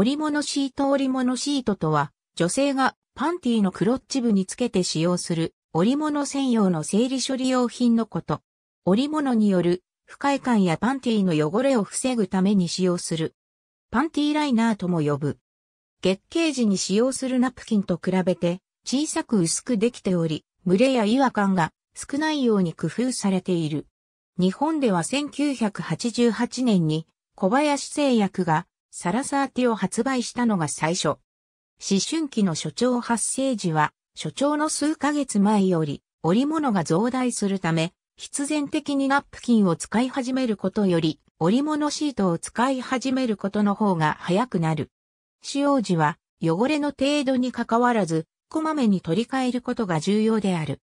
織物シート織物シートとは、女性がパンティのクロッチ部につけて使用する織物専用の整理処理用品のこと。織物による不快感やパンティの汚れを防ぐために使用する。パンティライナーとも呼ぶ。月経時に使用するナプキンと比べて小さく薄くできており、群れや違和感が少ないように工夫されている。日本では1988年に小林製薬がサラサーティを発売したのが最初。思春期の所長発生時は、所長の数ヶ月前より、織物が増大するため、必然的にナップキンを使い始めることより、織物シートを使い始めることの方が早くなる。使用時は、汚れの程度に関わらず、こまめに取り替えることが重要である。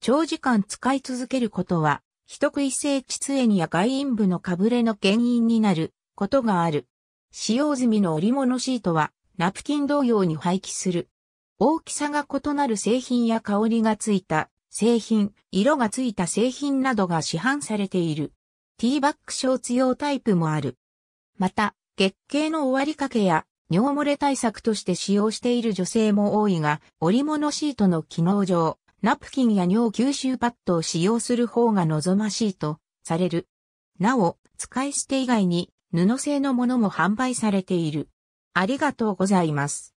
長時間使い続けることは、人食い性窒炎や外陰部のかぶれの原因になることがある。使用済みの織物シートは、ナプキン同様に廃棄する。大きさが異なる製品や香りがついた製品、色がついた製品などが市販されている。ティーバッグショーツ用タイプもある。また、月経の終わりかけや尿漏れ対策として使用している女性も多いが、織物シートの機能上、ナプキンや尿吸収パッドを使用する方が望ましいとされる。なお、使い捨て以外に布製のものも販売されている。ありがとうございます。